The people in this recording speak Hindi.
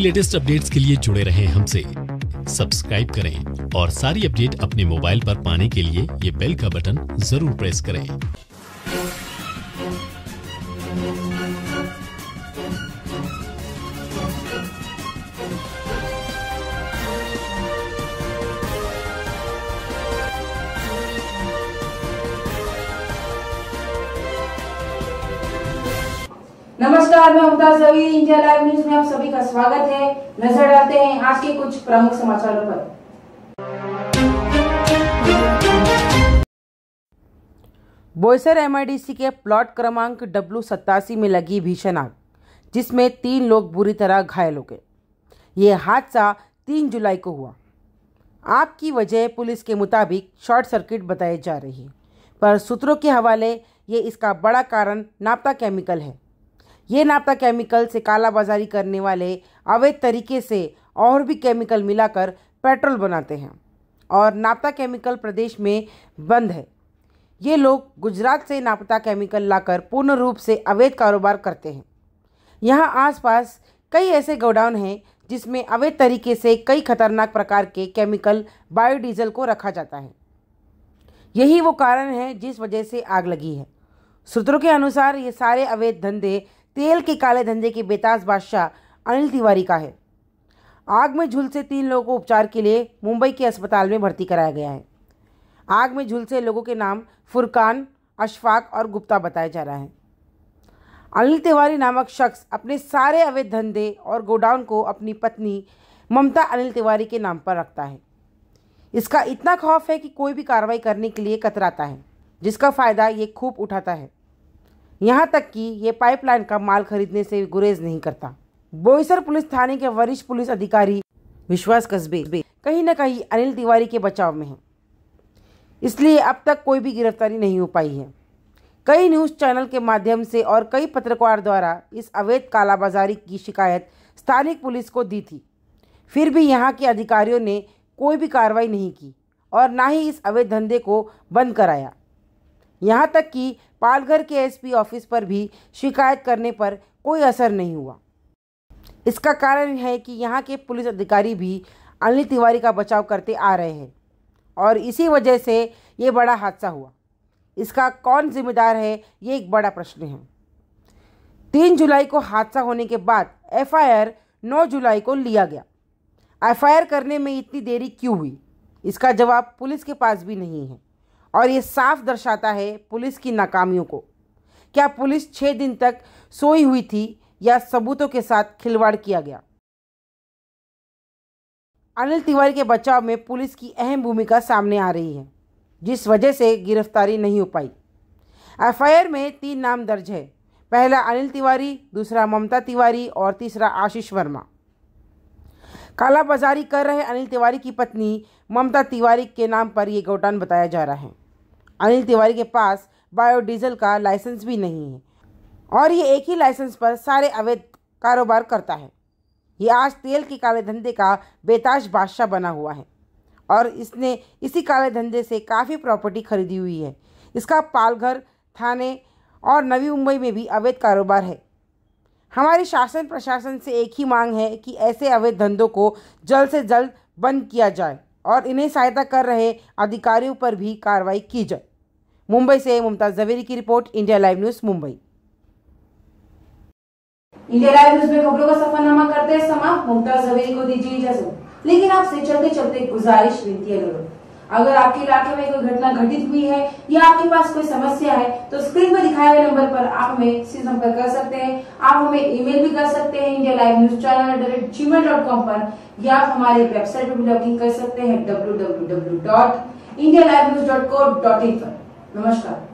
लेटेस्ट अपडेट्स के लिए जुड़े रहें हमसे सब्सक्राइब करें और सारी अपडेट अपने मोबाइल पर पाने के लिए ये बेल का बटन जरूर प्रेस करें नमस्कार मैं Mamta Ravi India live news में आप सभी का स्वागत है नजर डालते हैं आज के कुछ प्रमुख समाचारों पर बोईसर एमआईडीसी के प्लॉट क्रमांक डब्लू सत्तासी में लगी भीषण आग जिसमें तीन लोग बुरी तरह घायल हो गए ये हादसा तीन जुलाई को हुआ आग की वजह पुलिस के मुताबिक शॉर्ट सर्किट बताई जा रही है पर सूत्रों के हवाले ये इसका बड़ा कारण नापता केमिकल है ये नापता केमिकल से कालाबाजारी करने वाले अवैध तरीके से और भी केमिकल मिलाकर पेट्रोल बनाते हैं और नापता केमिकल प्रदेश में बंद है ये लोग गुजरात से नापता केमिकल लाकर पूर्ण रूप से अवैध कारोबार करते हैं यहाँ आसपास कई ऐसे गोडाउन हैं जिसमें अवैध तरीके से कई खतरनाक प्रकार के केमिकल बायोडीजल को रखा जाता है यही वो कारण है जिस वजह से आग लगी है सूत्रों के अनुसार ये सारे अवैध धंधे तेल के काले धंधे के बेताज बादशाह अनिल तिवारी का है आग में झुलसे तीन लोगों को उपचार के लिए मुंबई के अस्पताल में भर्ती कराया गया है आग में झुलसे लोगों के नाम फुरकान अशफाक और गुप्ता बताया जा रहा है अनिल तिवारी नामक शख्स अपने सारे अवैध धंधे और गोडाउन को अपनी पत्नी ममता अनिल तिवारी के नाम पर रखता है इसका इतना खौफ है कि कोई भी कार्रवाई करने के लिए कतराता है जिसका फ़ायदा ये खूब उठाता है यहाँ तक कि ये पाइपलाइन का माल खरीदने से गुरेज नहीं करता बोईसर पुलिस थाने के वरिष्ठ पुलिस अधिकारी विश्वास कस्बे कहीं न कहीं अनिल तिवारी के बचाव में है इसलिए अब तक कोई भी गिरफ्तारी नहीं हो पाई है कई न्यूज़ चैनल के माध्यम से और कई पत्रकार द्वारा इस अवैध कालाबाजारी की शिकायत स्थानीय पुलिस को दी थी फिर भी यहाँ के अधिकारियों ने कोई भी कार्रवाई नहीं की और ना ही इस अवैध धंधे को बंद कराया यहाँ तक कि पालघर के एसपी ऑफिस पर भी शिकायत करने पर कोई असर नहीं हुआ इसका कारण है कि यहाँ के पुलिस अधिकारी भी अनिल तिवारी का बचाव करते आ रहे हैं और इसी वजह से ये बड़ा हादसा हुआ इसका कौन जिम्मेदार है ये एक बड़ा प्रश्न है तीन जुलाई को हादसा होने के बाद एफआईआर 9 जुलाई को लिया गया एफआईआर करने में इतनी देरी क्यों हुई इसका जवाब पुलिस के पास भी नहीं है और ये साफ दर्शाता है पुलिस की नाकामियों को क्या पुलिस छः दिन तक सोई हुई थी या सबूतों के साथ खिलवाड़ किया गया अनिल तिवारी के बचाव में पुलिस की अहम भूमिका सामने आ रही है जिस वजह से गिरफ्तारी नहीं हो पाई एफ में तीन नाम दर्ज है पहला अनिल तिवारी दूसरा ममता तिवारी और तीसरा आशीष वर्मा कालाबाजारी कर रहे अनिल तिवारी की पत्नी ममता तिवारी के नाम पर ये गौटान बताया जा रहा है अनिल तिवारी के पास बायोडीजल का लाइसेंस भी नहीं है और ये एक ही लाइसेंस पर सारे अवैध कारोबार करता है ये आज तेल के काले धंधे का बेताज बादशाह बना हुआ है और इसने इसी काले धंधे से काफ़ी प्रॉपर्टी खरीदी हुई है इसका पालघर थाने और नवी मुंबई में भी अवैध कारोबार है हमारे शासन प्रशासन से एक ही मांग है कि ऐसे अवैध धंधों को जल्द से जल्द बंद किया जाए और इन्हें सहायता कर रहे अधिकारियों पर भी कार्रवाई की जाए मुंबई से मुमताज जवेरी की report India live news Mumbai India live news में खबरों का सफरनामा करते हैं समाप्त मुमताज जवेरी को दीजिए इजाजत लेकिन आपसे चलते चलते गुजारिश विनती है अगर आपके इलाके में कोई घटना घटित हुई है या आपके पास कोई समस्या है तो स्क्रीन पर दिखाए गए नंबर पर आप हमें संपर्क कर सकते हैं आप हमें ईमेल भी कर सकते हैं India live news channel at the rate Gmail dot com पर या आप हमारे वेबसाइट पर भी लॉग इन कर सकते हैं W W W dot India live news dot dot in पर नमस्कार